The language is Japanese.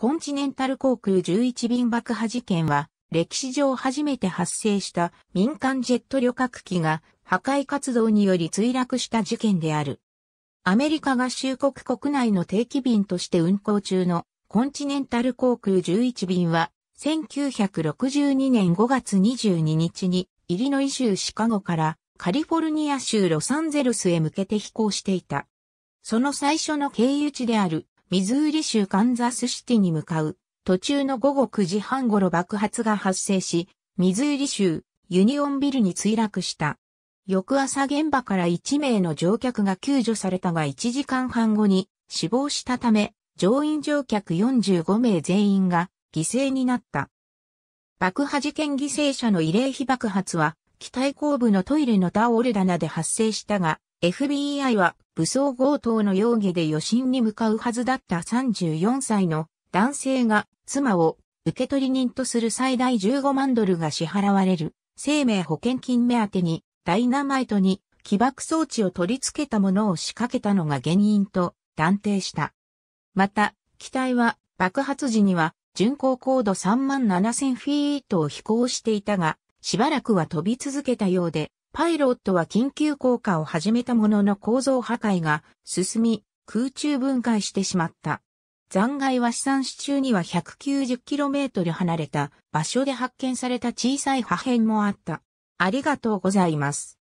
コンチネンタル航空11便爆破事件は、歴史上初めて発生した民間ジェット旅客機が破壊活動により墜落した事件である。アメリカ合衆国国内の定期便として運航中のコンチネンタル航空11便は、1962年5月22日にイリノイ州シカゴからカリフォルニア州ロサンゼルスへ向けて飛行していた。その最初の経由地であるミズーリ州カンザスシティに向かう途中の午後9時半頃爆発が発生し、ミズーリ州ユニオンビルに墜落した。翌朝現場から1名の乗客が救助されたが1時間半後に死亡したため、乗員乗客45名全員が犠牲になった。爆破事件犠牲者の慰霊碑爆発は、機体後部のトイレのタオル棚で発生したが、FBI は武装強盗の容疑で余震に向かうはずだった34歳の男性が妻を受取人とする最大15万ドルが支払われる生命保険金目当てにダイナマイトに起爆装置を取り付けたものを仕掛けたのが原因と断定した。また、機体は爆発時には巡航高度3万7000フィートを飛行していたが、しばらくは飛び続けたようで、パイロットは緊急降下を始めたものの構造破壊が進み、空中分解してしまった。残骸は試算支中には 190km 離れた場所で発見された小さい破片もあった。ありがとうございます。